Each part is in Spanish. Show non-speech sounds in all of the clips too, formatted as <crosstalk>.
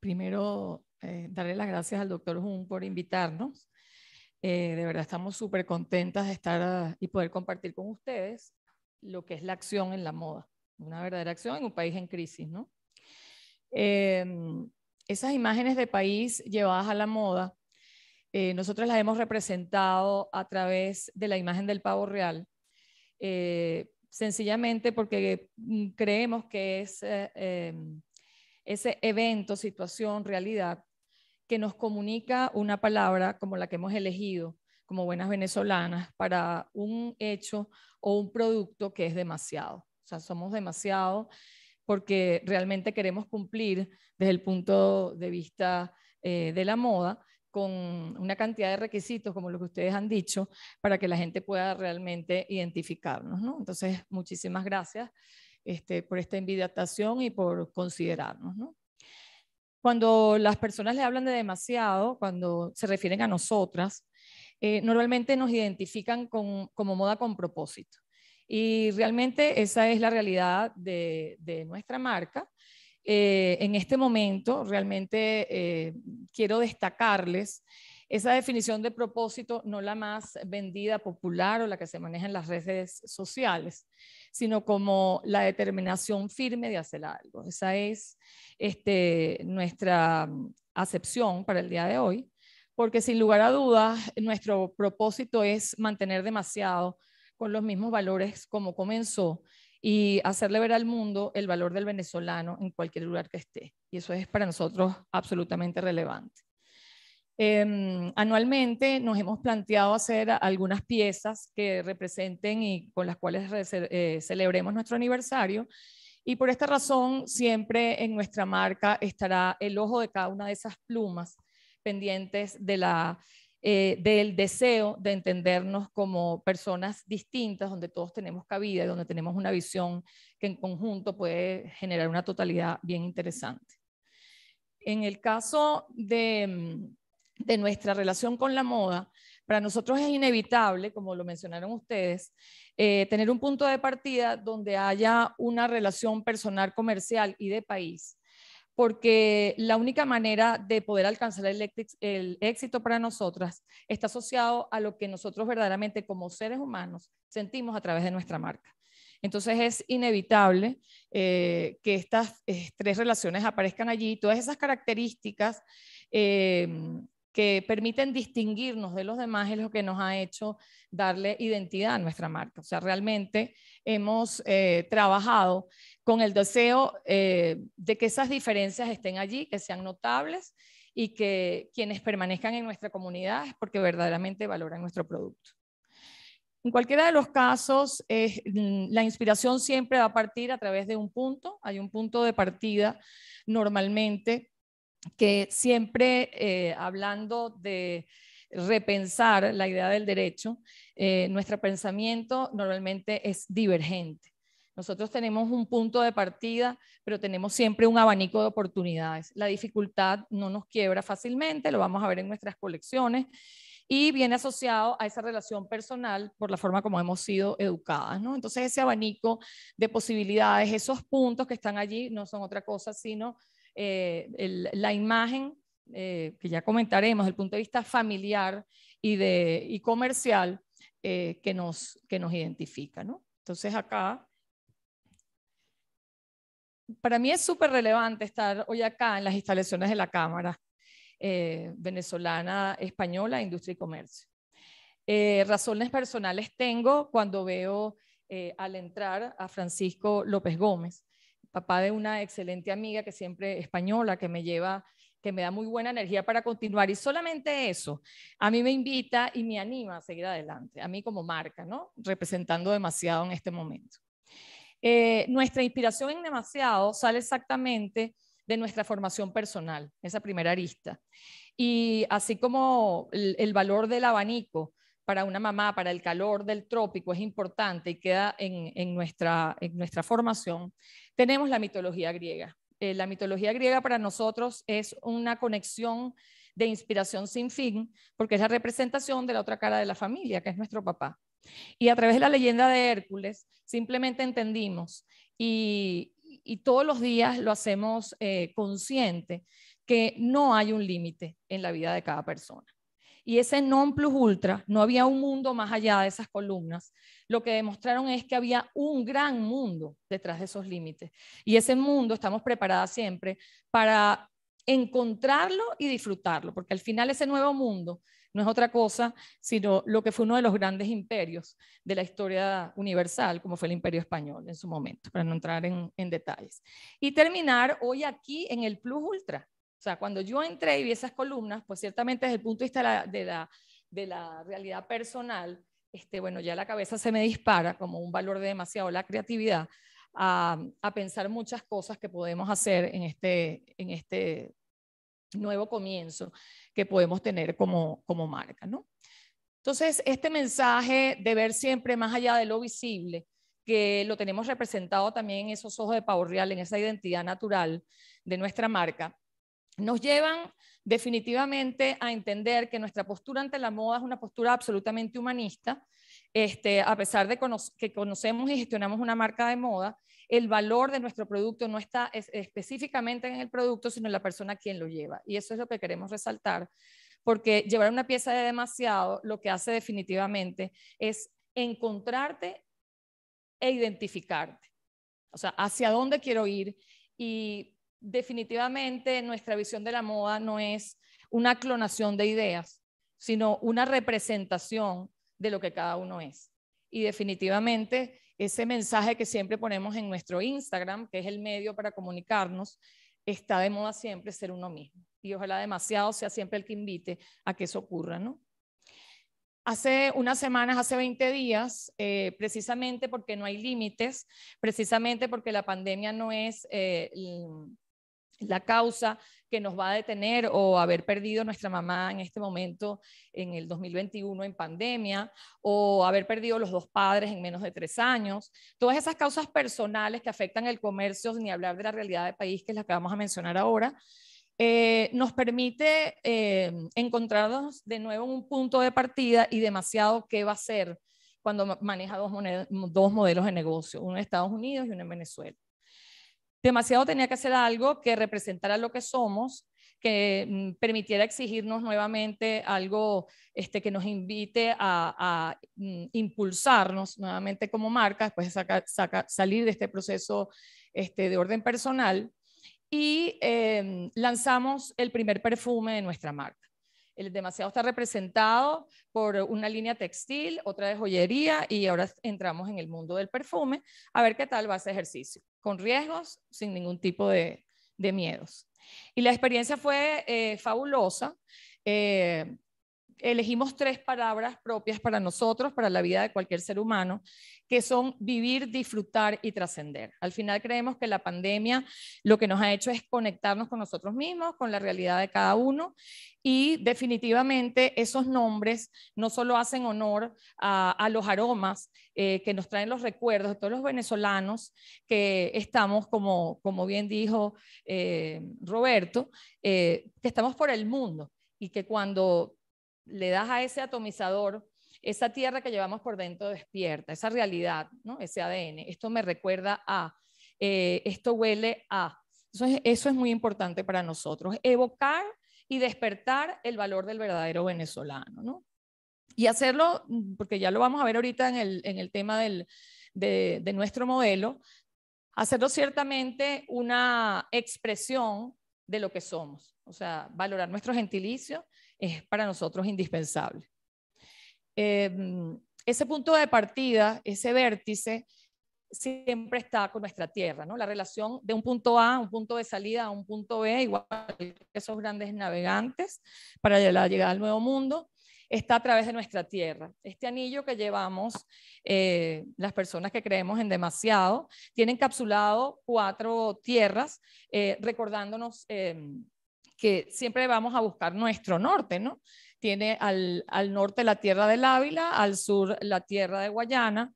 primero eh, darle las gracias al doctor Jun por invitarnos. Eh, de verdad estamos súper contentas de estar ah, y poder compartir con ustedes lo que es la acción en la moda, una verdadera acción en un país en crisis, em, esas imágenes de país llevadas a la moda, eh, nosotros las hemos representado a través de la imagen del pavo real, sencillamente porque mm, creemos que es em, ese evento, situación, realidad que nos comunica una palabra como la que hemos elegido como buenas venezolanas para un hecho o un producto que es demasiado. O sea, somos demasiado porque realmente queremos cumplir desde el punto de vista eh, de la moda con una cantidad de requisitos, como lo que ustedes han dicho, para que la gente pueda realmente identificarnos. ¿no? Entonces, muchísimas gracias. Este, por esta invitación y por considerarnos. Cuando las personas le hablan de demasiado, cuando se refieren a nosotras, eh, normalmente nos identifican como moda con propósito. Y realmente esa es la realidad de, nuestra marca. Eh, en este momento, realmente eh, quiero destacarles esa definición de propósito, no la más vendida, popular o la que se maneja en las redes sociales, sino como la determinación firme de hacer algo. Esa es este, nuestra mm, acepción para el día de hoy, porque sin lugar a dudas, nuestro propósito es mantener demasiado con los mismos valores como comenzó y hacerle ver al mundo el valor del venezolano en cualquier lugar que esté. Y eso es para nosotros absolutamente relevante. Em, anualmente nos hemos planteado hacer algunas piezas que representen y con las cuales eh, celebremos nuestro aniversario. Y por esta razón, siempre en nuestra marca estará el ojo de cada una de esas plumas pendientes de la, eh, del deseo de entendernos como personas distintas, donde todos tenemos cabida y donde tenemos una visión que en conjunto puede generar una totalidad bien interesante. En el caso de, mm, de nuestra relación con la moda, para nosotros es inevitable, como lo mencionaron ustedes, eh, tener un punto de partida donde haya una relación personal, comercial y de país, porque la única manera de poder alcanzar el, éxito para nosotras está asociado a lo que nosotros verdaderamente como seres humanos sentimos a través de nuestra marca. Entonces es inevitable eh, que estas eh, tres relaciones aparezcan allí, todas esas características eh, que permiten distinguirnos de los demás es lo que nos ha hecho darle identidad a nuestra marca. O sea, realmente hemos eh, trabajado con el deseo eh, de que esas diferencias estén allí, que sean notables y que quienes permanezcan en nuestra comunidad es porque verdaderamente valoran nuestro producto. En cualquiera de los casos, mm, la inspiración siempre va a partir a través de un punto. Hay un punto de partida normalmente que siempre eh, hablando de repensar la idea del derecho, eh, nuestro pensamiento normalmente es divergente. Nosotros tenemos un punto de partida, pero tenemos siempre un abanico de oportunidades. La dificultad no nos quiebra fácilmente, lo vamos a ver en nuestras colecciones y viene asociado a esa relación personal por la forma como hemos sido educadas, ¿no? Entonces ese abanico de posibilidades, esos puntos que están allí no son otra cosa sino eh, la imagen, eh, que ya comentaremos, el punto de vista familiar y, de, y comercial eh, que, nos, que nos identifica. ¿no? Entonces acá, para mí es súper relevante estar hoy acá en las instalaciones de la Cámara Venezolana Española Industria y Comercio. razones personales tengo cuando veo al entrar a Francisco López Gómez papá de una excelente amiga que siempre española, que me lleva, que me da muy buena energía para continuar. Y solamente eso, a mí me invita y me anima a seguir adelante, a mí como marca, ¿no? Representando demasiado en este momento. Eh, nuestra inspiración en demasiado sale exactamente de nuestra formación personal, esa primera arista. Y así como el valor del abanico, para una mamá, para el calor del trópico, es importante y queda en, nuestra, formación, tenemos la mitología griega. Eh, la mitología griega para nosotros es una conexión de inspiración sin fin, porque es la representación de la otra cara de la familia, que es nuestro papá. Y a través de la leyenda de Hércules, simplemente entendimos y, todos los días lo hacemos eh, consciente que no hay un límite en la vida de cada persona y ese non plus ultra, no había un mundo más allá de esas columnas, lo que demostraron es que había un gran mundo detrás de esos límites. Y ese mundo estamos preparadas siempre para encontrarlo y disfrutarlo, porque al final ese nuevo mundo no es otra cosa sino lo que fue uno de los grandes imperios de la historia universal, como fue el imperio español en su momento, para no entrar en, en detalles. Y terminar hoy aquí en el plus ultra, o sea, cuando yo entré y vi esas columnas, pues ciertamente desde el punto de vista de la, de la, realidad personal, este, bueno, ya la cabeza se me dispara como un valor de demasiado la creatividad a, a pensar muchas cosas que podemos hacer en este, en este nuevo comienzo que podemos tener como, como marca, ¿no? Entonces, este mensaje de ver siempre más allá de lo visible, que lo tenemos representado también en esos ojos de pavo real, en esa identidad natural de nuestra marca, nos llevan definitivamente a entender que nuestra postura ante la moda es una postura absolutamente humanista, este, a pesar de que conocemos y gestionamos una marca de moda, el valor de nuestro producto no está específicamente en el producto, sino en la persona quien lo lleva. Y eso es lo que queremos resaltar, porque llevar una pieza de demasiado lo que hace definitivamente es encontrarte e identificarte. O sea, hacia dónde quiero ir y definitivamente nuestra visión de la moda no es una clonación de ideas, sino una representación de lo que cada uno es. Y definitivamente ese mensaje que siempre ponemos en nuestro Instagram, que es el medio para comunicarnos, está de moda siempre ser uno mismo. Y ojalá demasiado sea siempre el que invite a que eso ocurra, Hace unas semanas, hace 20 días, eh, precisamente porque no hay límites, precisamente porque la pandemia no es eh, la causa que nos va a detener o haber perdido nuestra mamá en este momento en el 2021 en pandemia o haber perdido los dos padres en menos de tres años. Todas esas causas personales que afectan el comercio, ni hablar de la realidad del país que es la que vamos a mencionar ahora, eh, nos permite eh, encontrarnos de nuevo en un punto de partida y demasiado qué va a ser cuando maneja dos modelos de negocio, uno en Estados Unidos y uno en Venezuela demasiado tenía que hacer algo que representara lo que somos, que mm, permitiera exigirnos nuevamente algo este, que nos invite a, mm, impulsarnos nuevamente como marca, después pues, de salir de este proceso este, de orden personal. Y em, lanzamos el primer perfume de nuestra marca el demasiado está representado por una línea textil, otra de joyería y ahora entramos en el mundo del perfume, a ver qué tal va ese ejercicio, con riesgos, sin ningún tipo de, miedos. Y la experiencia fue eh, fabulosa. Eh, elegimos tres palabras propias para nosotros, para la vida de cualquier ser humano, que son vivir, disfrutar y trascender. Al final creemos que la pandemia lo que nos ha hecho es conectarnos con nosotros mismos, con la realidad de cada uno y definitivamente esos nombres no solo hacen honor a, los aromas eh, que nos traen los recuerdos de todos los venezolanos que estamos, como, como bien dijo eh, Roberto, eh, que estamos por el mundo y que cuando le das a ese atomizador esa tierra que llevamos por dentro despierta, esa realidad, ese ADN. Esto me recuerda a, eh, esto huele a. Eso es, muy importante para nosotros, evocar y despertar el valor del verdadero venezolano. ¿no? Y hacerlo, porque ya lo vamos a ver ahorita en el, tema de, de nuestro modelo, hacerlo ciertamente una expresión de lo que somos, o sea, valorar nuestro gentilicio, es para nosotros indispensable. Em, ese punto de partida, ese vértice, siempre está con nuestra tierra, ¿no? La relación de un punto A, un punto de salida a un punto B, igual que esos grandes navegantes para la llegada al nuevo mundo, está a través de nuestra tierra. Este anillo que llevamos eh, las personas que creemos en demasiado, tiene encapsulado cuatro tierras, eh, recordándonos em, que siempre vamos a buscar nuestro norte, ¿no? Tiene al, norte la tierra del Ávila, al sur la tierra de Guayana,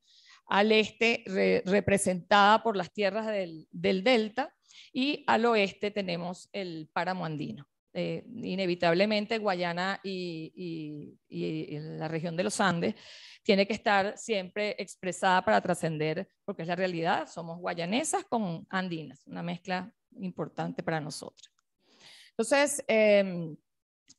al este representada por las tierras del, delta y al oeste tenemos el páramo andino. Eh, inevitablemente Guayana y, y, la región de los Andes tiene que estar siempre expresada para trascender, porque es la realidad, somos guayanesas con andinas, una mezcla importante para nosotros. Entonces, em,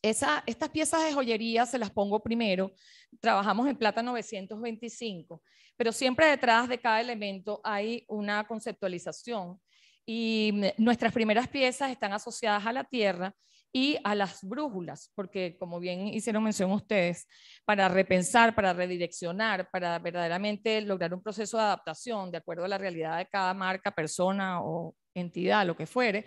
estas piezas de joyería se las pongo primero. Trabajamos en plata 925, pero siempre detrás de cada elemento hay una conceptualización. Y mm, nuestras primeras piezas están asociadas a la tierra y a las brújulas, porque como bien hicieron mención ustedes, para repensar, para redireccionar, para verdaderamente lograr un proceso de adaptación de acuerdo a la realidad de cada marca, persona o entidad, lo que fuere,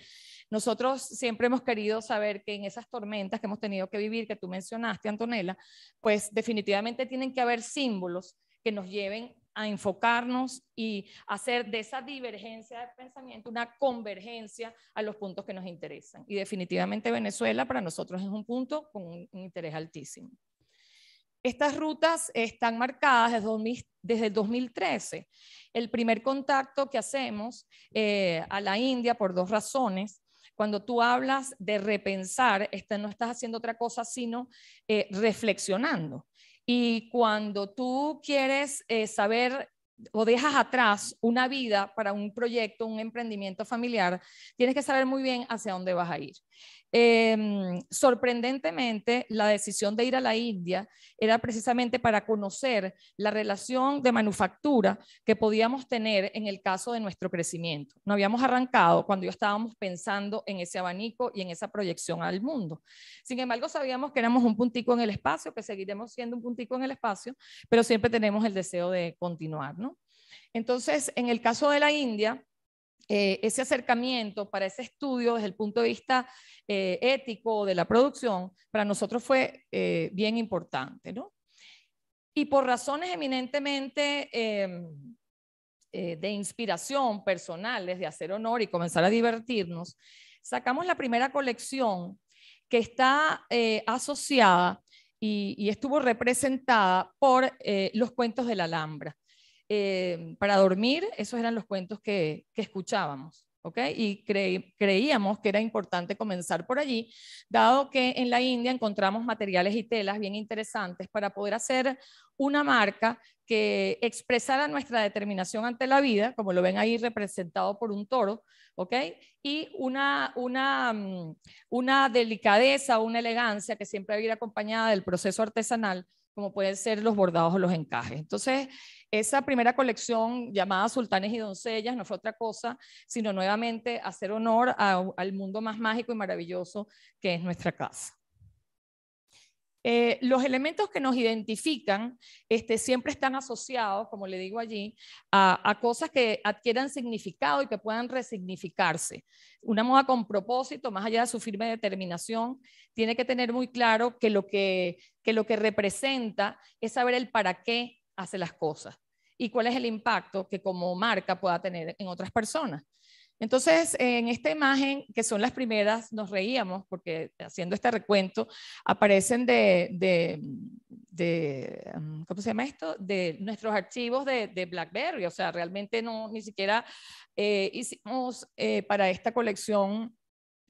nosotros siempre hemos querido saber que en esas tormentas que hemos tenido que vivir, que tú mencionaste, Antonella, pues definitivamente tienen que haber símbolos que nos lleven a enfocarnos y hacer de esa divergencia de pensamiento una convergencia a los puntos que nos interesan. Y definitivamente Venezuela para nosotros es un punto con un interés altísimo. Estas rutas están marcadas desde, 2013. El primer contacto que hacemos eh, a la India por dos razones. Cuando tú hablas de repensar, este, no estás haciendo otra cosa sino eh, reflexionando. Y cuando tú quieres eh, saber o dejas atrás una vida para un proyecto, un emprendimiento familiar, tienes que saber muy bien hacia dónde vas a ir. Em, sorprendentemente, la decisión de ir a la India era precisamente para conocer la relación de manufactura que podíamos tener en el caso de nuestro crecimiento. No habíamos arrancado cuando ya estábamos pensando en ese abanico y en esa proyección al mundo. Sin embargo, sabíamos que éramos un puntico en el espacio, que seguiremos siendo un puntico en el espacio, pero siempre tenemos el deseo de continuar, ¿no? Entonces, en el caso de la India, eh, ese acercamiento para ese estudio desde el punto de vista eh, ético de la producción, para nosotros fue eh, bien importante, ¿no? Y por razones eminentemente em, de inspiración personal, de hacer honor y comenzar a divertirnos, sacamos la primera colección que está asociada y, y, estuvo representada por los cuentos de la Alhambra. Eh, para dormir, esos eran los cuentos que, escuchábamos. ¿Okay? Y creíamos que era importante comenzar por allí, dado que en la India encontramos materiales y telas bien interesantes para poder hacer una marca que expresara nuestra determinación ante la vida, como lo ven ahí representado por un toro, ¿ok? Y una, mm, delicadeza, una elegancia que siempre había acompañada del proceso artesanal como pueden ser los bordados o los encajes. Entonces, esa primera colección llamada Sultanes y Doncellas no fue otra cosa, sino nuevamente hacer honor al mundo más mágico y maravilloso que es nuestra casa. Eh, los elementos que nos identifican este, siempre están asociados, como le digo allí, a, cosas que adquieran significado y que puedan resignificarse. Una moda con propósito, más allá de su firme determinación, tiene que tener muy claro que, lo que representa es saber el para qué hace las cosas y cuál es el impacto que como marca pueda tener en otras personas. Entonces, en esta imagen, que son las primeras, nos reíamos porque haciendo este recuento, aparecen de, mm, ¿cómo se llama esto? De nuestros archivos de, BlackBerry. O sea, realmente no, ni siquiera eh, hicimos eh, para esta colección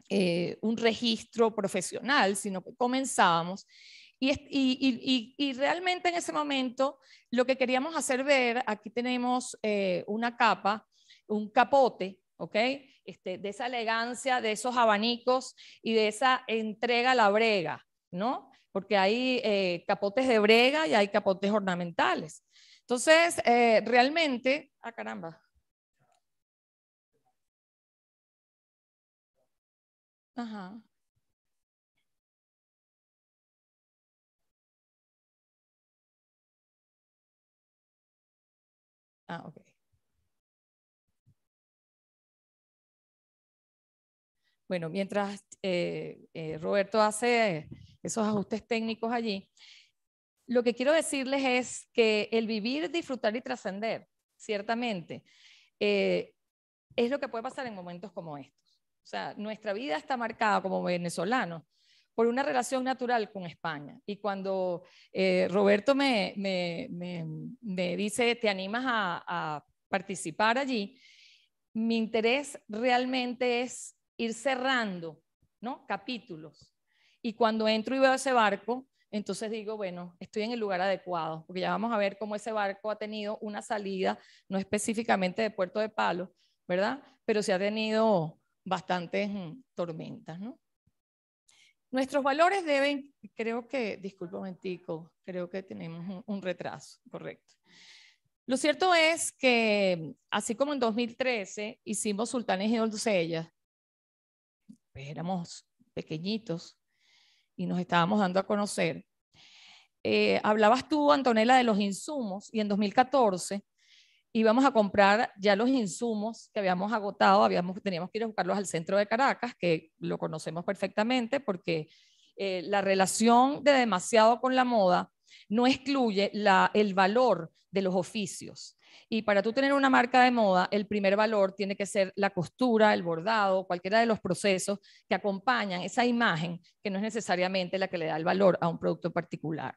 eh, un registro profesional, sino que comenzábamos. Y, y, realmente en ese momento lo que queríamos hacer ver, aquí tenemos una capa, un capote ¿ok? Este, de esa elegancia, de esos abanicos y de esa entrega a la brega, ¿no? Porque hay eh, capotes de brega y hay capotes ornamentales. Entonces, eh, realmente, ah, caramba. Ajá. Ah, ok. Bueno, mientras eh, eh, Roberto hace esos ajustes técnicos allí, lo que quiero decirles es que el vivir, disfrutar y trascender, ciertamente, eh, es lo que puede pasar en momentos como estos. O sea, nuestra vida está marcada como venezolanos por una relación natural con España. Y cuando Roberto me, me, me, dice, te animas a, a, participar allí, mi interés realmente es ir cerrando, ¿no? Capítulos. Y cuando entro y veo ese barco, entonces digo, bueno, estoy en el lugar adecuado, porque ya vamos a ver cómo ese barco ha tenido una salida, no específicamente de Puerto de Palo, ¿verdad? Pero se ha tenido bastantes mm, tormentas, ¿no? Nuestros valores deben, creo que, disculpa un momentico, creo que tenemos un, retraso, correcto. Lo cierto es que, así como en 2013 hicimos Sultanes y Doncellas, pues éramos pequeñitos y nos estábamos dando a conocer. Eh, hablabas tú, Antonella, de los insumos y en 2014 íbamos a comprar ya los insumos que habíamos agotado, habíamos, teníamos que ir a buscarlos al centro de Caracas, que lo conocemos perfectamente porque eh, la relación de demasiado con la moda no excluye el valor de los oficios. Y para tú tener una marca de moda, el primer valor tiene que ser la costura, el bordado, cualquiera de los procesos que acompañan esa imagen, que no es necesariamente la que le da el valor a un producto particular,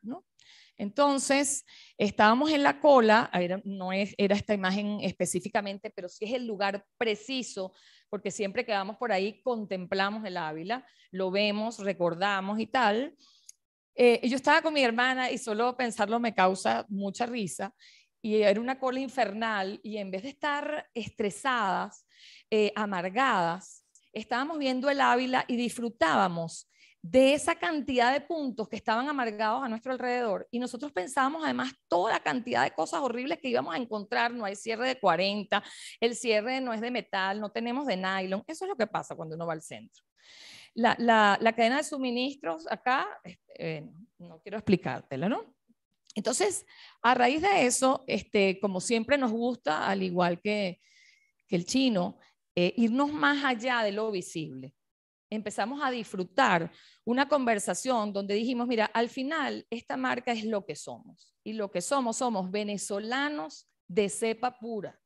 Entonces, estábamos en la cola, no era esta imagen específicamente, pero sí es el lugar preciso, porque siempre que vamos por ahí contemplamos el Ávila, lo vemos, recordamos y tal. Eh, yo estaba con mi hermana y solo pensarlo me causa mucha risa y era una cola infernal y en vez de estar estresadas, eh, amargadas, estábamos viendo el Ávila y disfrutábamos de esa cantidad de puntos que estaban amargados a nuestro alrededor. Y nosotros pensábamos además toda la cantidad de cosas horribles que íbamos a encontrar. No hay cierre de 40, el cierre no es de metal, no tenemos de nylon. Eso es lo que pasa cuando uno va al centro. La, cadena de suministros acá, este, eh, no quiero explicártela, ¿no? Entonces, a raíz de eso, este, como siempre nos gusta, al igual que, el chino, eh, irnos más allá de lo visible. Empezamos a disfrutar una conversación donde dijimos, mira, al final esta marca es lo que somos. Y lo que somos somos venezolanos de cepa pura.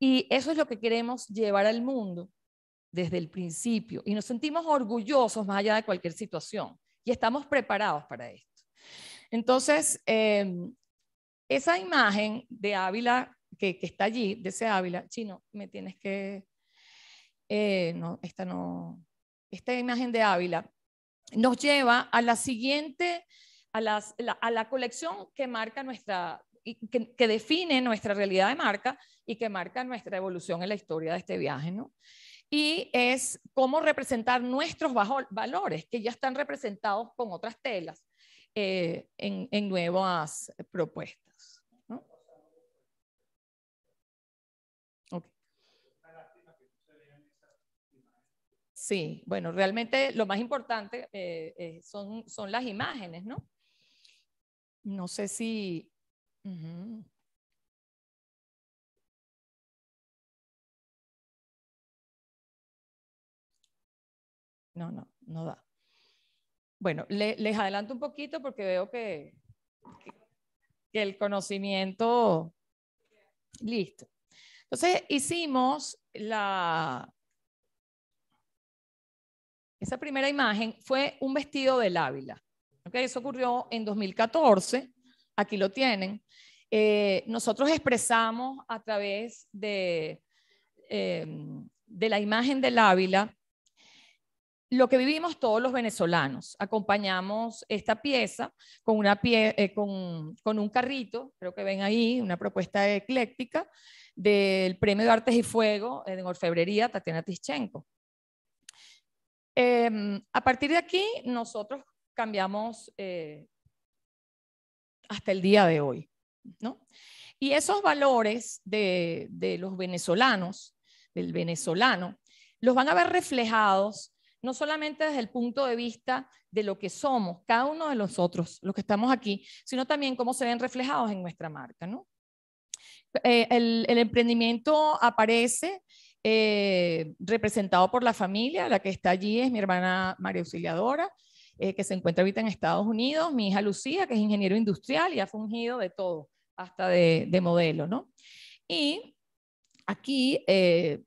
Y eso es lo que queremos llevar al mundo desde el principio. Y nos sentimos orgullosos más allá de cualquier situación. Y estamos preparados para esto. Entonces, em, esa imagen de Ávila que, está allí, de ese Ávila, chino, me tienes que... Eh, no, esta no... Esta imagen de Ávila nos lleva a la siguiente, a, la, colección que marca nuestra, que, que, define nuestra realidad de marca y que marca nuestra evolución en la historia de este viaje, ¿no? Y es cómo representar nuestros valores, que ya están representados con otras telas, eh, en, nuevas propuestas. Sí, bueno, realmente lo más importante eh, eh, son, son las imágenes, ¿no? No sé si... No, no, no da. Bueno, les adelanto un poquito porque veo que, el conocimiento... Listo. Entonces hicimos la... Esa primera imagen fue un vestido del Ávila. ¿okay? Eso ocurrió en 2014. Aquí lo tienen. Eh, nosotros expresamos a través de, eh, de la imagen del Ávila lo que vivimos todos los venezolanos. Acompañamos esta pieza eh, con, con, un carrito, creo que ven ahí, una propuesta ecléctica del Premio de Artes y Fuego en eh, Orfebrería Tatiana Tischenko. Em, a partir de aquí, nosotros cambiamos eh, hasta el día de hoy. Y esos valores de, de los venezolanos, del venezolano, los van a ver reflejados no solamente desde el punto de vista de lo que somos, cada uno de nosotros, los que estamos aquí, sino también cómo se ven reflejados en nuestra marca, eh, el, emprendimiento aparece eh, representado por la familia, la que está allí es mi hermana María Auxiliadora, eh, que se encuentra ahorita en Estados Unidos, mi hija Lucía, que es ingeniero industrial y ha fungido de todo, hasta de, de modelo, ¿no? Y aquí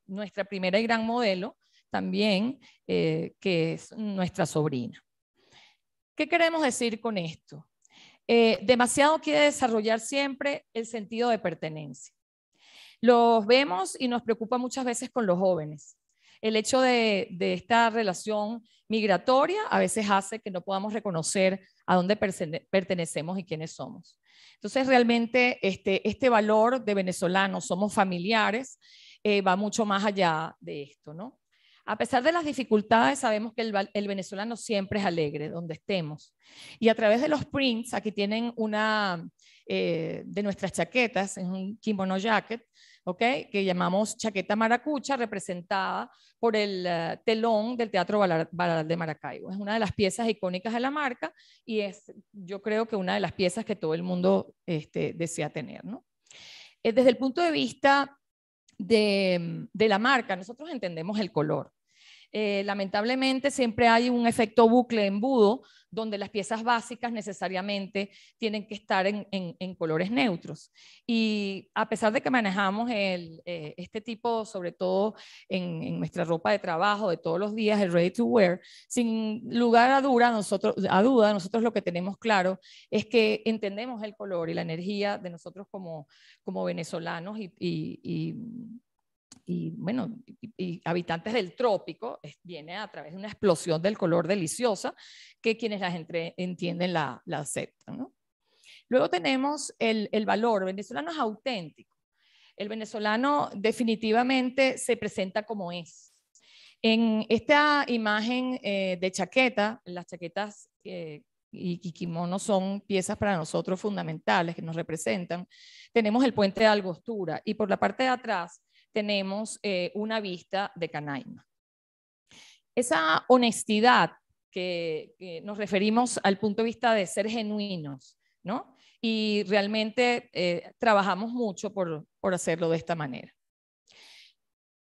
nuestra primera y gran modelo también, eh, que es nuestra sobrina. ¿Qué queremos decir con esto? Eh, demasiado quiere desarrollar siempre el sentido de pertenencia. Los vemos y nos preocupa muchas veces con los jóvenes. El hecho de, esta relación migratoria a veces hace que no podamos reconocer a dónde pertenecemos y quiénes somos. Entonces, realmente este, este valor de venezolanos, somos familiares, eh, va mucho más allá de esto, ¿no? A pesar de las dificultades, sabemos que el, venezolano siempre es alegre, donde estemos. Y a través de los prints, aquí tienen una eh, de nuestras chaquetas, es un kimono jacket, ¿okay? que llamamos chaqueta maracucha, representada por el eh, telón del Teatro Baral de Maracaibo. Es una de las piezas icónicas de la marca y es, yo creo que una de las piezas que todo el mundo este, desea tener. Eh, desde el punto de vista de, la marca, nosotros entendemos el color. Eh, lamentablemente siempre hay un efecto bucle embudo donde las piezas básicas necesariamente tienen que estar en, colores neutros. Y a pesar de que manejamos eh, este tipo, sobre todo en, nuestra ropa de trabajo de todos los días, el ready to wear, sin lugar a, duda, nosotros, a duda, nosotros lo que tenemos claro es que entendemos el color y la energía de nosotros como, venezolanos y y bueno, y, habitantes del trópico, viene a través de una explosión del color deliciosa que quienes las entre, entienden la, aceptan. Luego tenemos el, el valor, el venezolano es auténtico. El venezolano definitivamente se presenta como es. En esta imagen eh, de chaqueta, las chaquetas eh, y, y son piezas para nosotros fundamentales que nos representan. Tenemos el puente de Algostura y por la parte de atrás tenemos eh, una vista de Canaima. Esa honestidad que, nos referimos al punto de vista de ser genuinos, ¿no? Y realmente eh, trabajamos mucho por, por hacerlo de esta manera.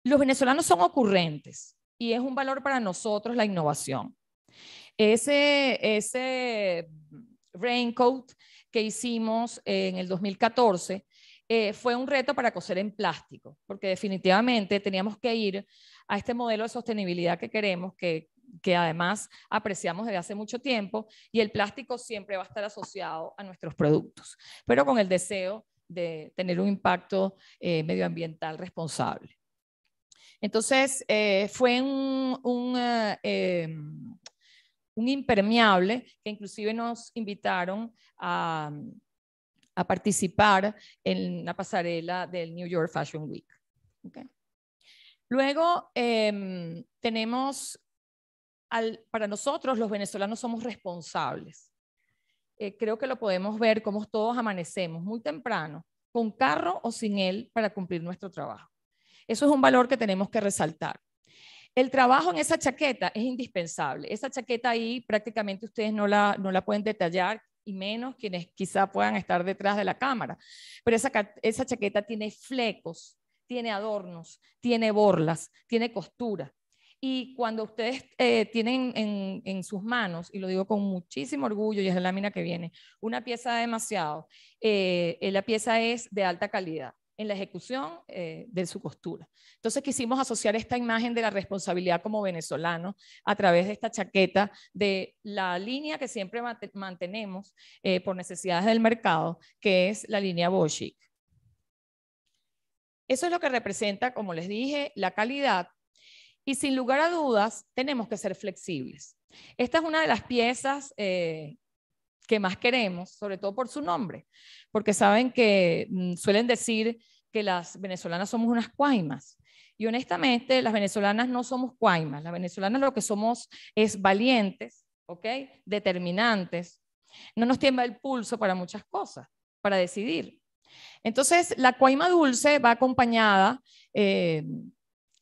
Los venezolanos son ocurrentes y es un valor para nosotros la innovación. Ese, ese raincoat que hicimos en el 2014 eh, fue un reto para coser en plástico, porque definitivamente teníamos que ir a este modelo de sostenibilidad que queremos, que, además apreciamos desde hace mucho tiempo, y el plástico siempre va a estar asociado a nuestros productos, pero con el deseo de tener un impacto eh, medioambiental responsable. Entonces, eh, fue un, em, un, impermeable que inclusive nos invitaron a, a participar en la pasarela del New York Fashion Week. Luego em, tenemos, al, para nosotros los venezolanos somos responsables. Eh, creo que lo podemos ver como todos amanecemos muy temprano, con carro o sin él, para cumplir nuestro trabajo. Eso es un valor que tenemos que resaltar. El trabajo en esa chaqueta es indispensable. Esa chaqueta ahí prácticamente ustedes no la, no la pueden detallar y menos quienes quizá puedan estar detrás de la cámara. Pero esa, esa chaqueta tiene flecos, tiene adornos, tiene borlas, tiene costura. Y cuando ustedes eh, tienen en, sus manos, y lo digo con muchísimo orgullo, y es la lámina que viene, una pieza demasiado, eh, eh, la pieza es de alta calidad en la ejecución eh, de su costura. Entonces quisimos asociar esta imagen de la responsabilidad como venezolano a través de esta chaqueta de la línea que siempre mantenemos eh, por necesidades del mercado, que es la línea Boschik. Eso es lo que representa, como les dije, la calidad y sin lugar a dudas tenemos que ser flexibles. Esta es una de las piezas eh, que más queremos, sobre todo por su nombre, porque saben que mm, suelen decir que las venezolanas somos unas cuaimas. Y honestamente, las venezolanas no somos cuaimas, las venezolanas lo que somos es valientes, ¿ok? Determinantes. No nos tiembla el pulso para muchas cosas, para decidir. Entonces, la cuaima dulce va acompañada eh,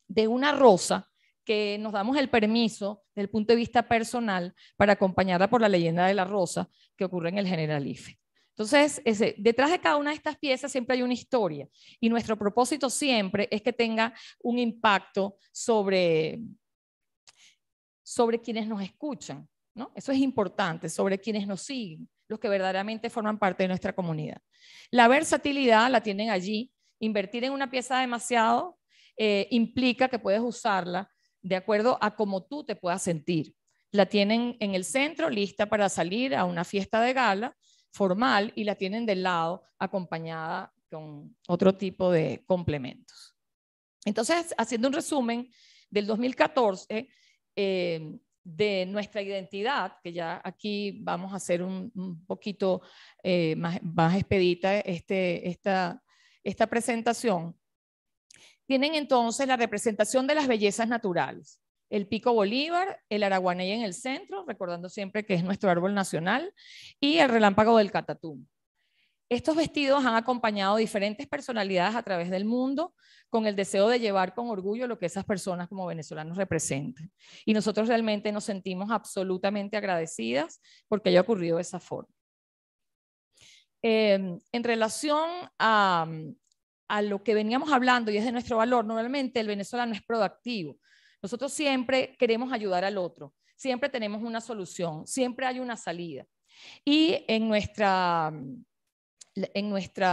de una rosa que nos damos el permiso, desde el punto de vista personal, para acompañarla por la leyenda de la rosa que ocurre en el Generalife. Entonces, detrás de cada una de estas piezas siempre hay una historia y nuestro propósito siempre es que tenga un impacto sobre, sobre quienes nos escuchan. ¿no? Eso es importante, sobre quienes nos siguen, los que verdaderamente forman parte de nuestra comunidad. La versatilidad la tienen allí. Invertir en una pieza demasiado eh, implica que puedes usarla de acuerdo a cómo tú te puedas sentir. La tienen en el centro, lista para salir a una fiesta de gala formal y la tienen del lado acompañada con otro tipo de complementos. Entonces, haciendo un resumen del 2014, eh, de nuestra identidad, que ya aquí vamos a hacer un, poquito eh, más, expedita este, esta presentación, tienen entonces la representación de las bellezas naturales. El pico Bolívar, el araguaney en el centro, recordando siempre que es nuestro árbol nacional, y el relámpago del Catatumbo. Estos vestidos han acompañado diferentes personalidades a través del mundo con el deseo de llevar con orgullo lo que esas personas como venezolanos representan. Y nosotros realmente nos sentimos absolutamente agradecidas porque haya ocurrido de esa forma. Em, en relación a, a lo que veníamos hablando y es de nuestro valor, normalmente el venezolano es proactivo. Nosotros siempre queremos ayudar al otro, siempre tenemos una solución, siempre hay una salida. Y en nuestra en nuestro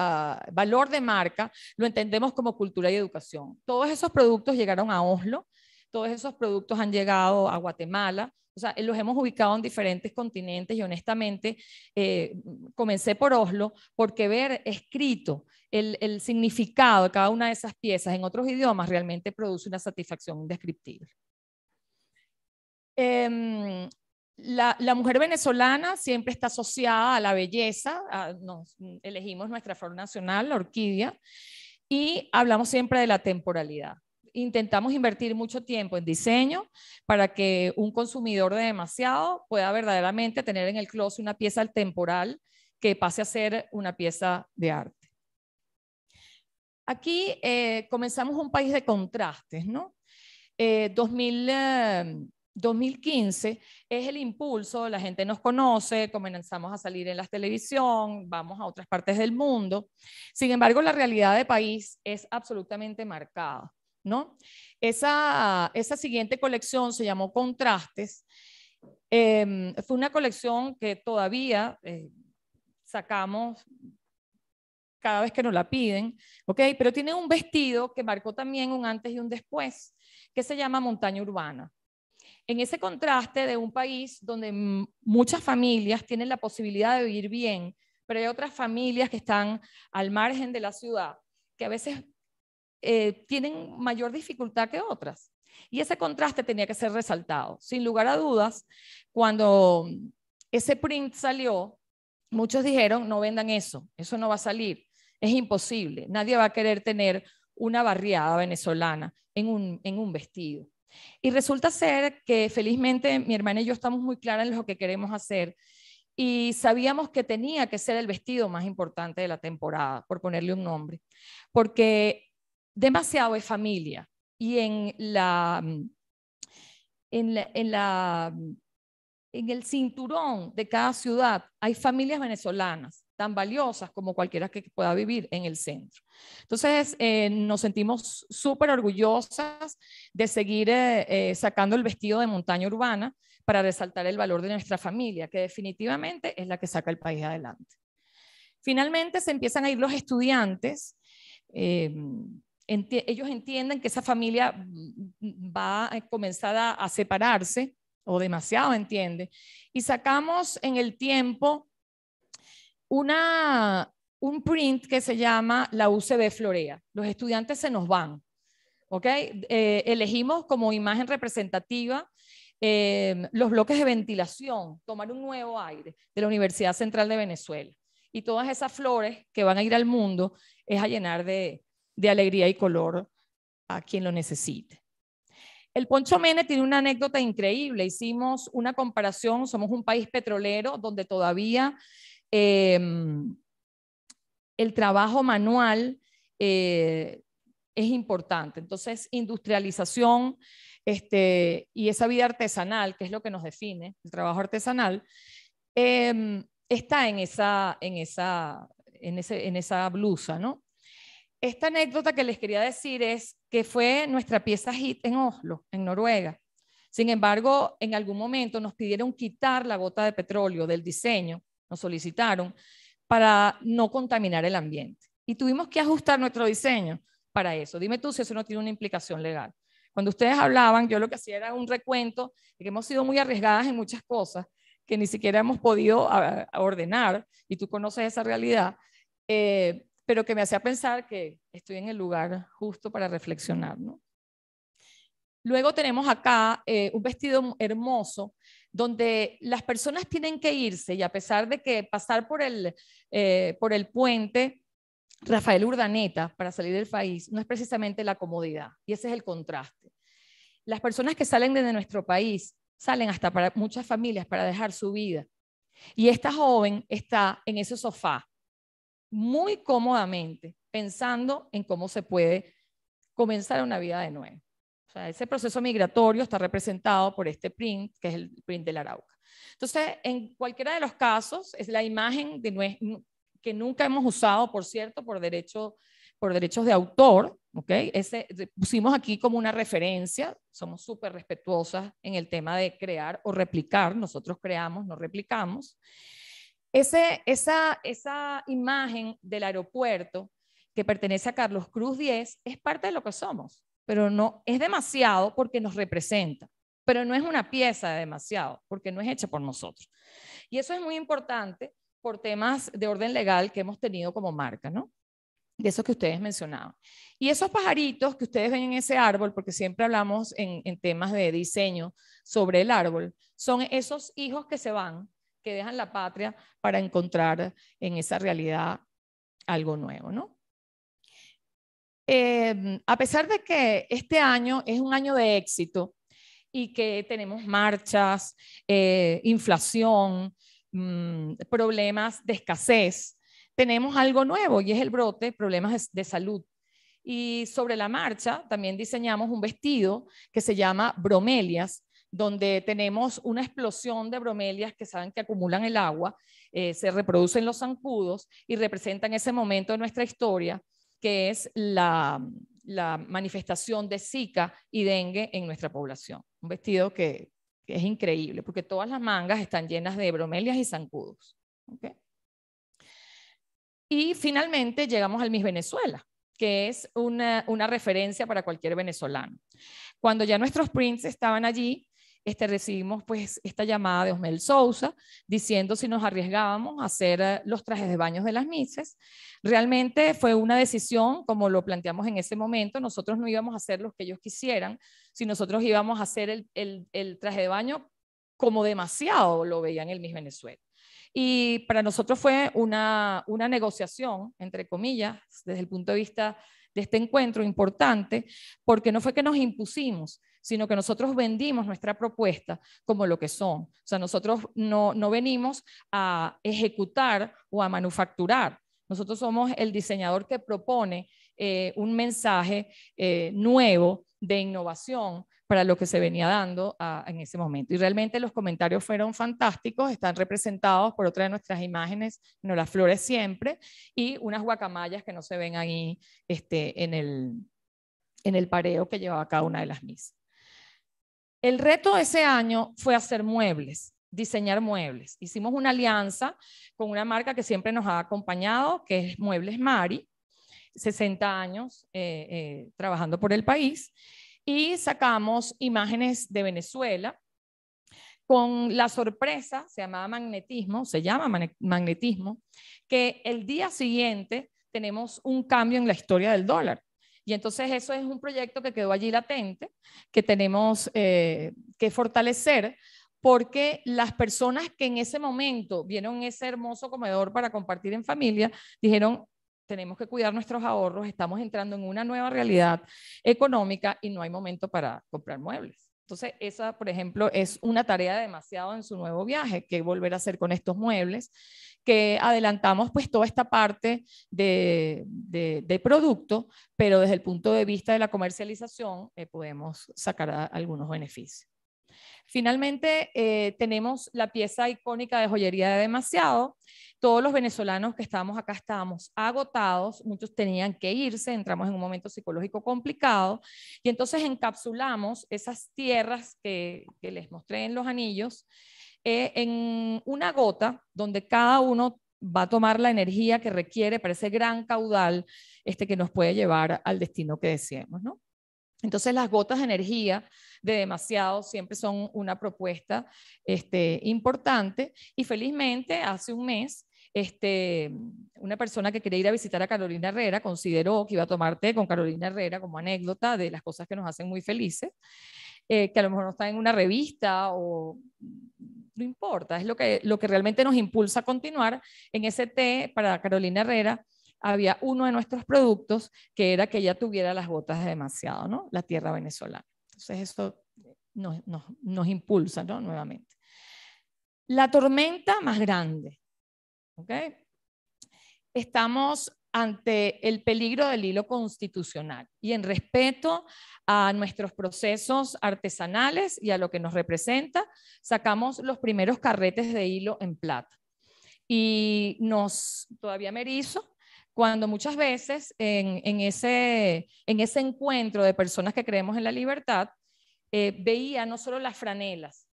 valor de marca lo entendemos como cultura y educación. Todos esos productos llegaron a Oslo todos esos productos han llegado a Guatemala. O sea, los hemos ubicado en diferentes continentes y honestamente eh, comencé por Oslo porque ver escrito el, significado de cada una de esas piezas en otros idiomas realmente produce una satisfacción indescriptible. Em, la, mujer venezolana siempre está asociada a la belleza, nos, elegimos nuestra flor nacional, la orquídea, y hablamos siempre de la temporalidad intentamos invertir mucho tiempo en diseño para que un consumidor de demasiado pueda verdaderamente tener en el closet una pieza temporal que pase a ser una pieza de arte. Aquí eh, comenzamos un país de contrastes, ¿no? 2015 eh, eh, es el impulso, la gente nos conoce, comenzamos a salir en la televisión, vamos a otras partes del mundo. Sin embargo, la realidad de país es absolutamente marcada. ¿no? Esa, esa siguiente colección se llamó Contrastes. Em, fue una colección que todavía eh, sacamos cada vez que nos la piden, ¿ok? Pero tiene un vestido que marcó también un antes y un después, que se llama Montaña Urbana. En ese contraste de un país donde muchas familias tienen la posibilidad de vivir bien, pero hay otras familias que están al margen de la ciudad, que a veces eh, tienen mayor dificultad que otras. Y ese contraste tenía que ser resaltado. Sin lugar a dudas, cuando ese print salió, muchos dijeron, no vendan eso, eso no va a salir, es imposible, nadie va a querer tener una barriada venezolana en un, en un vestido. Y resulta ser que felizmente mi hermana y yo estamos muy claras en lo que queremos hacer y sabíamos que tenía que ser el vestido más importante de la temporada, por ponerle un nombre, porque demasiado es familia. Y en la, en la, en el cinturón de cada ciudad hay familias venezolanas tan valiosas como cualquiera que pueda vivir en el centro. Entonces, eh, nos sentimos súper orgullosas de seguir eh, eh, sacando el vestido de montaña urbana para resaltar el valor de nuestra familia, que definitivamente es la que saca el país adelante. Finalmente, se empiezan a ir los estudiantes ellos entienden que esa familia va a comenzar a, separarse, o demasiado, ¿entiende? Y sacamos en el tiempo una, un print que se llama La UCB Florea. Los estudiantes se nos van, okay eh, elegimos como imagen representativa em, los bloques de ventilación, tomar un nuevo aire de la Universidad Central de Venezuela. Y todas esas flores que van a ir al mundo es a llenar de, de alegría y color a quien lo necesite. El Poncho Mene tiene una anécdota increíble. Hicimos una comparación, somos un país petrolero donde todavía eh, el trabajo manual eh, es importante. Entonces, industrialización este, y esa vida artesanal, que es lo que nos define, el trabajo artesanal, eh, está en esa, en, esa, en, en esa blusa, ¿no? esta anécdota que les quería decir es que fue nuestra pieza hit en Oslo, en Noruega. Sin embargo, en algún momento nos pidieron quitar la gota de petróleo del diseño, nos solicitaron, para no contaminar el ambiente. Y tuvimos que ajustar nuestro diseño para eso. Dime tú si eso no tiene una implicación legal. Cuando ustedes hablaban, yo lo que hacía era un recuento de que hemos sido muy arriesgadas en muchas cosas que ni siquiera hemos podido ah, ordenar, y tú conoces esa realidad. Eh, pero que me hacía pensar que estoy en el lugar justo para reflexionar, Luego tenemos acá eh, un vestido hermoso donde las personas tienen que irse y a pesar de que pasar por el, eh, por el puente Rafael Urdaneta para salir del país no es precisamente la comodidad y ese es el contraste. Las personas que salen de nuestro país salen hasta para muchas familias para dejar su vida y esta joven está en ese sofá muy cómodamente, pensando en cómo se puede comenzar una vida de nuevo. O sea, ese proceso migratorio está representado por este print, que es el print del Arauca. Entonces, en cualquiera de los casos, es la imagen de que nunca hemos usado, por cierto, por, derecho, por derechos de autor, ¿ok? Ese, pusimos aquí como una referencia, somos súper respetuosas en el tema de crear o replicar, nosotros creamos, no replicamos. Ese, esa, imagen del aeropuerto que pertenece a Carlos Cruz 10 es parte de lo que somos, pero no es demasiado porque nos representa, pero no es una pieza de demasiado porque no es hecha por nosotros. Y eso es muy importante por temas de orden legal que hemos tenido como marca, ¿no? de eso que ustedes mencionaban. Y esos pajaritos que ustedes ven en ese árbol, porque siempre hablamos en, temas de diseño sobre el árbol, son esos hijos que se van que dejan la patria para encontrar en esa realidad algo nuevo, ¿no? Em, a pesar de que este año es un año de éxito y que tenemos marchas, eh, inflación, mm, problemas de escasez, tenemos algo nuevo y es el brote, problemas de salud. Y sobre la marcha también diseñamos un vestido que se llama bromelias, donde tenemos una explosión de bromelias que saben que acumulan el agua, eh, se reproducen los zancudos y representan ese momento de nuestra historia que es la, manifestación de Zika y dengue en nuestra población. Un vestido que, es increíble, porque todas las mangas están llenas de bromelias y zancudos. ¿okay? Y finalmente llegamos al Miss Venezuela, que es una, una referencia para cualquier venezolano. Cuando ya nuestros prints estaban allí, este, recibimos pues esta llamada de Osmel Sousa diciendo si nos arriesgábamos a hacer eh, los trajes de baño de las Mises. Realmente fue una decisión, como lo planteamos en ese momento, nosotros no íbamos a hacer los que ellos quisieran, si nosotros íbamos a hacer el, traje de baño como demasiado lo veían el Miss Venezuela. Y para nosotros fue una, una negociación, entre comillas, desde el punto de vista de este encuentro importante, porque no fue que nos impusimos, sino que nosotros vendimos nuestra propuesta como lo que son. O sea, nosotros no, venimos a ejecutar o a manufacturar. Nosotros somos el diseñador que propone eh, un mensaje eh, nuevo de innovación para lo que se venía dando ah, en ese momento. Y realmente los comentarios fueron fantásticos, están representados por otra de nuestras imágenes, no las flores siempre, y unas guacamayas que no se ven ahí este, en, el, en el pareo que llevaba cada una de las misas. El reto ese año fue hacer muebles, diseñar muebles. Hicimos una alianza con una marca que siempre nos ha acompañado, que es Muebles Mari, 60 años eh, eh, trabajando por el país, y sacamos imágenes de Venezuela con la sorpresa, se llamaba magnetismo, se llama magnetismo, que el día siguiente tenemos un cambio en la historia del dólar. Y entonces eso es un proyecto que quedó allí latente, que tenemos eh, que fortalecer porque las personas que en ese momento vieron ese hermoso comedor para compartir en familia, dijeron, tenemos que cuidar nuestros ahorros, estamos entrando en una nueva realidad económica y no hay momento para comprar muebles. Entonces, esa, por ejemplo, es una tarea demasiado en su nuevo viaje, que volver a hacer con estos muebles, que adelantamos pues toda esta parte de, de, producto, pero desde el punto de vista de la comercialización eh, podemos sacar algunos beneficios. Finalmente, eh, tenemos la pieza icónica de joyería de demasiado. Todos los venezolanos que estábamos acá estábamos agotados, muchos tenían que irse, entramos en un momento psicológico complicado y entonces encapsulamos esas tierras que, les mostré en los anillos eh, en una gota donde cada uno va a tomar la energía que requiere para ese gran caudal este que nos puede llevar al destino que deseemos, Entonces las gotas de energía de demasiado, siempre son una propuesta este, importante. Y felizmente, hace un mes, este, una persona que quería ir a visitar a Carolina Herrera consideró que iba a tomar té con Carolina Herrera como anécdota de las cosas que nos hacen muy felices, eh, que a lo mejor no está en una revista o no importa, es lo que, lo que realmente nos impulsa a continuar. En ese té para Carolina Herrera había uno de nuestros productos que era que ella tuviera las botas de demasiado, ¿no? La tierra venezolana. Entonces eso nos, impulsa ¿no? nuevamente. La tormenta más grande. Estamos ante el peligro del hilo constitucional y en respeto a nuestros procesos artesanales y a lo que nos representa, sacamos los primeros carretes de hilo en plata. Y nos, todavía merizo cuando muchas veces en, ese, en ese encuentro de personas que creemos en la libertad, eh, veía no solo las franelas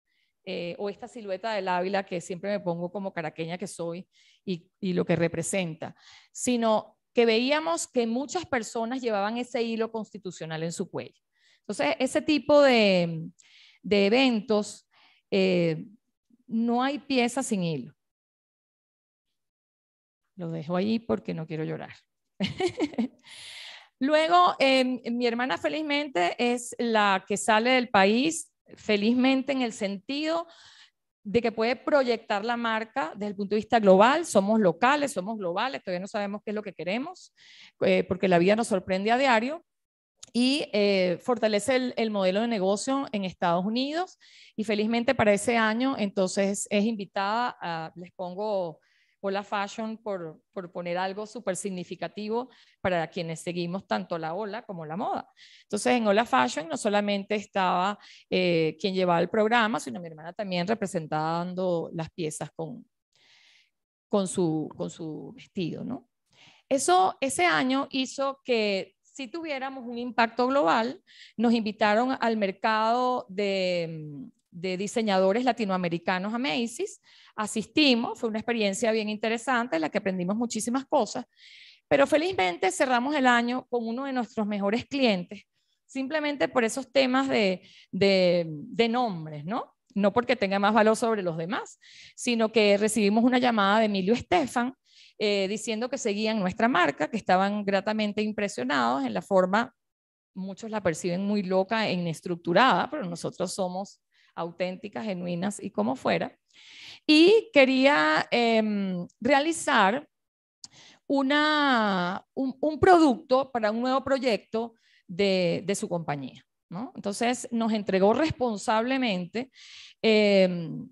eh, o esta silueta del Ávila que siempre me pongo como caraqueña que soy y, lo que representa, sino que veíamos que muchas personas llevaban ese hilo constitucional en su cuello. Entonces, ese tipo de, eventos, eh, no hay pieza sin hilo. Lo dejo ahí porque no quiero llorar. <laughs> Luego, em, mi hermana felizmente es la que sale del país, felizmente en el sentido de que puede proyectar la marca desde el punto de vista global. Somos locales, somos globales, todavía no sabemos qué es lo que queremos, eh, porque la vida nos sorprende a diario. Y eh, fortalece el, modelo de negocio en Estados Unidos. Y felizmente para ese año, entonces es invitada, a, les pongo la Fashion por, por poner algo súper significativo para quienes seguimos tanto la ola como la moda. Entonces, en Hola Fashion no solamente estaba eh, quien llevaba el programa, sino mi hermana también representando las piezas con, con, su, con su vestido, ¿no? Eso, ese año hizo que si tuviéramos un impacto global, nos invitaron al mercado de de diseñadores latinoamericanos a Macy's. Asistimos, fue una experiencia bien interesante en la que aprendimos muchísimas cosas, pero felizmente cerramos el año con uno de nuestros mejores clientes, simplemente por esos temas de, de, nombres, ¿no? No porque tenga más valor sobre los demás, sino que recibimos una llamada de Emilio Estefan, eh, diciendo que seguían nuestra marca, que estaban gratamente impresionados en la forma, muchos la perciben muy loca e inestructurada, pero nosotros somos auténticas, genuinas y como fuera. Y quería em, realizar una, un, producto para un nuevo proyecto de, su compañía. Entonces nos entregó responsablemente em,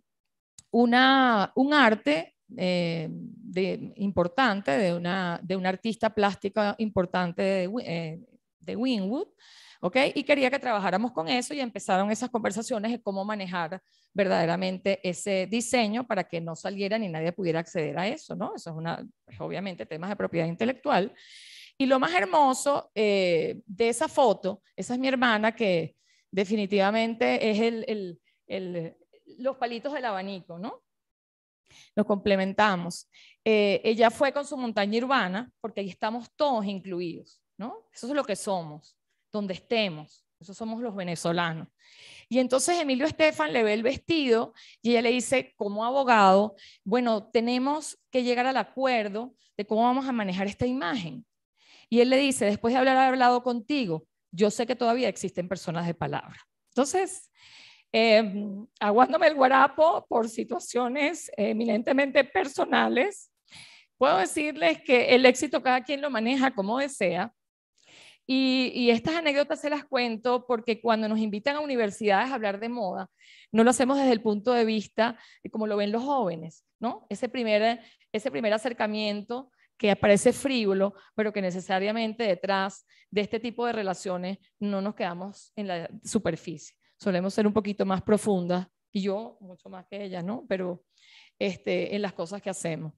una, un arte em, de, importante de una, de artista plástica importante de, eh, de Winwood, ¿ok? Y quería que trabajáramos con eso y empezaron esas conversaciones de cómo manejar verdaderamente ese diseño para que no saliera ni nadie pudiera acceder a eso, ¿no? Eso es una, pues, obviamente, temas de propiedad intelectual. Y lo más hermoso eh, de esa foto, esa es mi hermana que definitivamente es el, el, el, los palitos del abanico, ¿no? Nos complementamos. Eh, ella fue con su montaña urbana, porque ahí estamos todos incluidos. Eso es lo que somos, donde estemos. Eso somos los venezolanos. Y entonces Emilio Estefan le ve el vestido y ella le dice, como abogado, bueno, tenemos que llegar al acuerdo de cómo vamos a manejar esta imagen. Y él le dice, después de haber hablado contigo, yo sé que todavía existen personas de palabra. Entonces, em, aguándome el guarapo por situaciones eminentemente personales, puedo decirles que el éxito cada quien lo maneja como desea, y, estas anécdotas se las cuento porque cuando nos invitan a universidades a hablar de moda, no lo hacemos desde el punto de vista de como lo ven los jóvenes, ¿no? Ese primer, ese primer acercamiento que parece frívolo, pero que necesariamente detrás de este tipo de relaciones no nos quedamos en la superficie. Solemos ser un poquito más profundas, y yo mucho más que ellas, ¿no? Pero este, en las cosas que hacemos.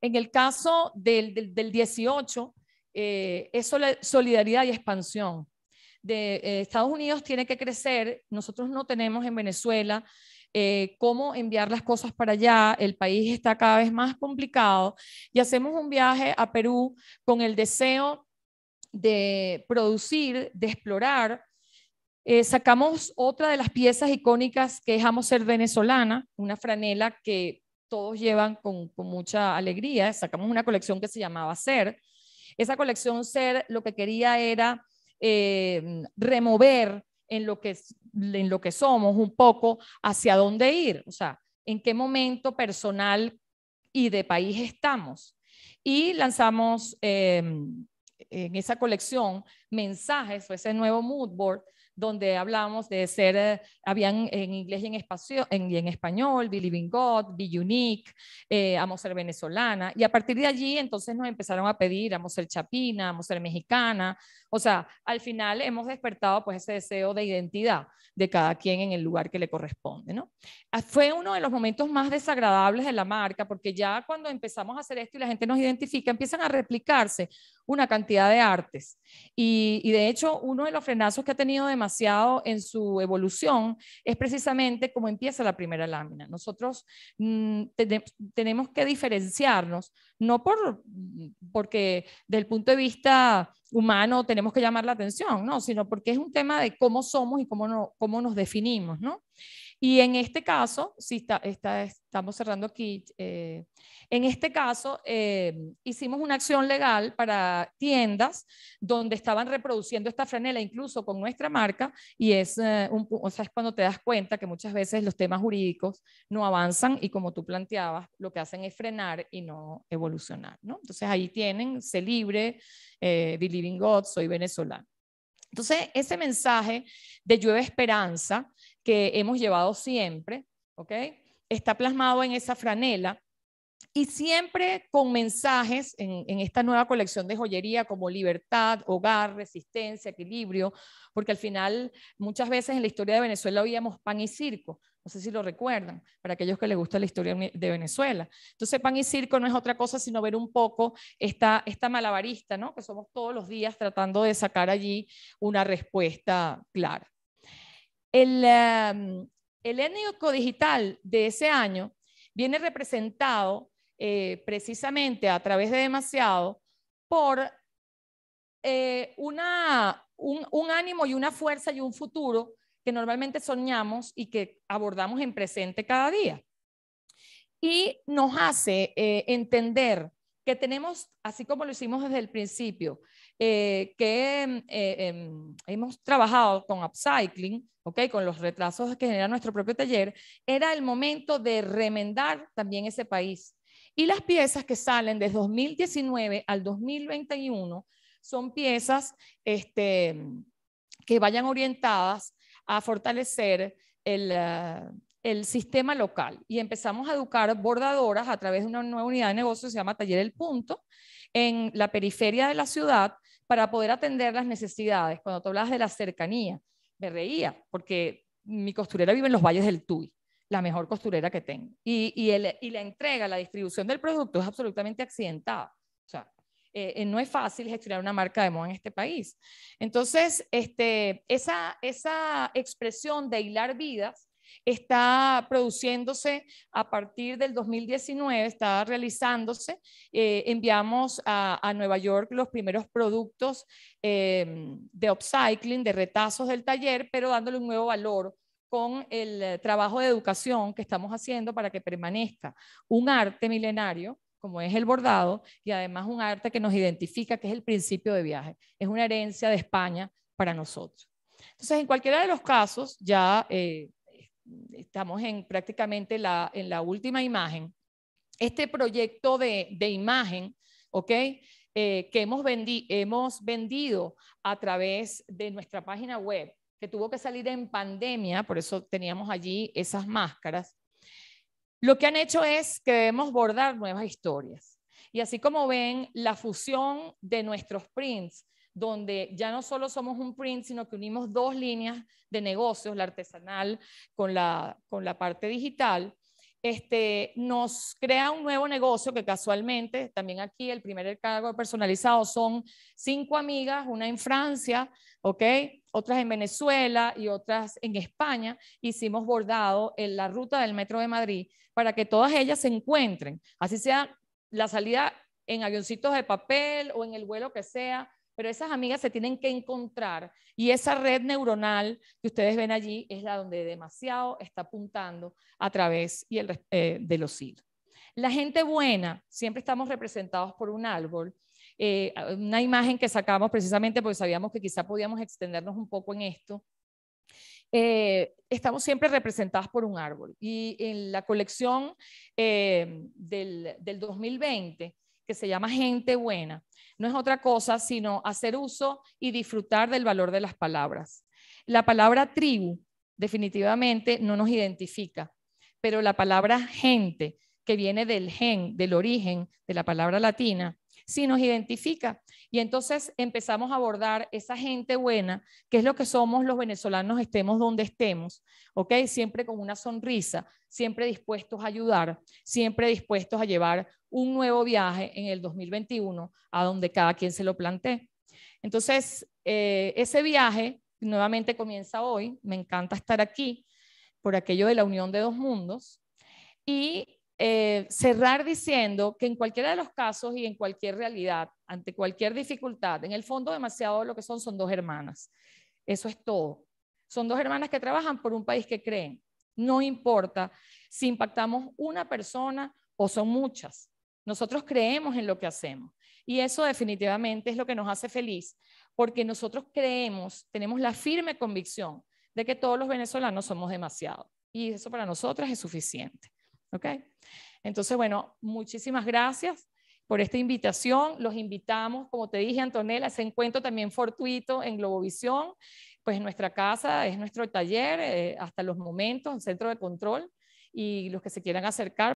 En el caso del, del 18, eh, es solidaridad y expansión. De, eh, Estados Unidos tiene que crecer, nosotros no tenemos en Venezuela eh, cómo enviar las cosas para allá, el país está cada vez más complicado y hacemos un viaje a Perú con el deseo de producir, de explorar. sacamos otra de las piezas icónicas que dejamos Ser Venezolana, una franela que todos llevan con mucha alegría. Sacamos una colección que se llamaba Ser esa colección ser lo que quería era eh, remover en lo, que, en lo que somos un poco hacia dónde ir, o sea, en qué momento personal y de país estamos. Y lanzamos em, en esa colección mensajes, o ese nuevo mood board donde hablamos de ser, eh, habían en inglés y en, español, Believe in God, Be Unique, eh, Amo Ser Venezolana, y a partir de allí entonces nos empezaron a pedir, Amo Ser Chapina, Amo Ser Mexicana, o sea, al final hemos despertado pues ese deseo de identidad de cada quien en el lugar que le corresponde, ¿no? Ah, fue uno de los momentos más desagradables de la marca porque ya cuando empezamos a hacer esto y la gente nos identifica, empiezan a replicarse una cantidad de artes. Y, de hecho, uno de los frenazos que ha tenido demasiado en su evolución es precisamente cómo empieza la primera lámina. Nosotros mm, tenemos que diferenciarnos, no por, porque del punto de vista humano tenemos que llamar la atención, ¿no? Sino porque es un tema de cómo somos y cómo, no, cómo nos definimos, ¿no? Y en este caso, si está, estamos cerrando aquí, eh, en este caso eh, hicimos una acción legal para tiendas donde estaban reproduciendo esta franela, incluso con nuestra marca, y es, eh, es cuando te das cuenta que muchas veces los temas jurídicos no avanzan y como tú planteabas, lo que hacen es frenar y no evolucionar. ¿no? Entonces ahí tienen, se libre, Believe in God, soy venezolano. Entonces, ese mensaje de llueve esperanza que hemos llevado siempre, ¿ok? Está plasmado en esa franela y siempre con mensajes en, esta nueva colección de joyería como libertad, hogar, resistencia, equilibrio, porque al final muchas veces en la historia de Venezuela oíamos pan y circo, no sé si lo recuerdan, para aquellos que les gusta la historia de Venezuela. Entonces pan y circo no es otra cosa sino ver un poco esta, esta malabarista, ¿no? que somos todos los días tratando de sacar allí una respuesta clara. El, um, digital de ese año viene representado eh, precisamente a través de demasiado por eh, un, ánimo y una fuerza y un futuro que normalmente soñamos y que abordamos en presente cada día. Y nos hace eh, entender que tenemos, así como lo hicimos desde el principio, eh, que em, eh, em, hemos trabajado con upcycling, okay, con los retrasos que genera nuestro propio taller, era el momento de remendar también ese país. Y las piezas que salen desde 2019 al 2021 son piezas este, que vayan orientadas a fortalecer el, ah, el sistema local y empezamos a educar bordadoras a través de una nueva unidad de negocio que se llama Taller El Punto en la periferia de la ciudad para poder atender las necesidades. Cuando tú hablabas de la cercanía, me reía, porque mi costurera vive en los valles del Tuy, la mejor costurera que tengo. Y, la entrega, la distribución del producto es absolutamente accidentada. O sea, eh, eh, no es fácil gestionar una marca de moda en este país. Entonces, este, esa, esa expresión de hilar vidas está produciéndose a partir del 2019, está realizándose. Eh, enviamos a, a, Nueva York los primeros productos em, de upcycling, de retazos del taller, pero dándole un nuevo valor con el eh, trabajo de educación que estamos haciendo para que permanezca un arte milenario como es el bordado y además un arte que nos identifica, que es el principio de viaje. Es una herencia de España para nosotros. Entonces, en cualquiera de los casos, ya eh, estamos en prácticamente la, en la última imagen, este proyecto de, de imagen, ¿ok? Eh, que hemos, hemos vendido a través de nuestra página web, que tuvo que salir en pandemia, por eso teníamos allí esas máscaras, lo que han hecho es que debemos bordar nuevas historias. Y así como ven, la fusión de nuestros prints donde ya no solo somos un print, sino que unimos dos líneas de negocios, la artesanal con la, parte digital. Este, nos crea un nuevo negocio que casualmente, también aquí el primer cargo personalizado son cinco amigas, una en Francia, ¿ok? Otras en Venezuela y otras en España. Hicimos bordado en la ruta del Metro de Madrid para que todas ellas se encuentren, así sea la salida en avioncitos de papel o en el vuelo que sea, pero esas amigas se tienen que encontrar y esa red neuronal que ustedes ven allí es la donde demasiado está apuntando a través y el, eh, de los hilos. La gente buena, siempre estamos representados por un árbol, eh, una imagen que sacamos precisamente porque sabíamos que quizá podíamos extendernos un poco en esto. Eh, estamos siempre representados por un árbol y en la colección del 2020 que se llama Gente Buena, no es otra cosa sino hacer uso y disfrutar del valor de las palabras. La palabra tribu definitivamente no nos identifica, pero la palabra gente, que viene del gen, del origen de la palabra latina, si nos identifica. Y entonces empezamos a abordar esa gente buena, que es lo que somos los venezolanos, estemos donde estemos, ¿ok? Siempre con una sonrisa, siempre dispuestos a ayudar, siempre dispuestos a llevar un nuevo viaje en el 2021 a donde cada quien se lo plantee. Entonces, eh, ese viaje nuevamente comienza hoy, me encanta estar aquí por aquello de la unión de dos mundos. Y eh, cerrar diciendo que en cualquiera de los casos y en cualquier realidad, ante cualquier dificultad, en el fondo demasiado lo que son son dos hermanas. Eso es todo. Son dos hermanas que trabajan por un país que creen. No importa si impactamos una persona o son muchas. Nosotros creemos en lo que hacemos. Y eso definitivamente es lo que nos hace feliz, porque nosotros creemos, tenemos la firme convicción de que todos los venezolanos somos demasiado. Y eso para nosotras es suficiente. ¿Ok? Entonces, bueno, muchísimas gracias por esta invitación. Los invitamos, como te dije, Antonella, ese encuentro también fortuito en Globovisión. Pues nuestra casa es nuestro taller eh, hasta los momentos, el centro de control. Y los que se quieran acercar,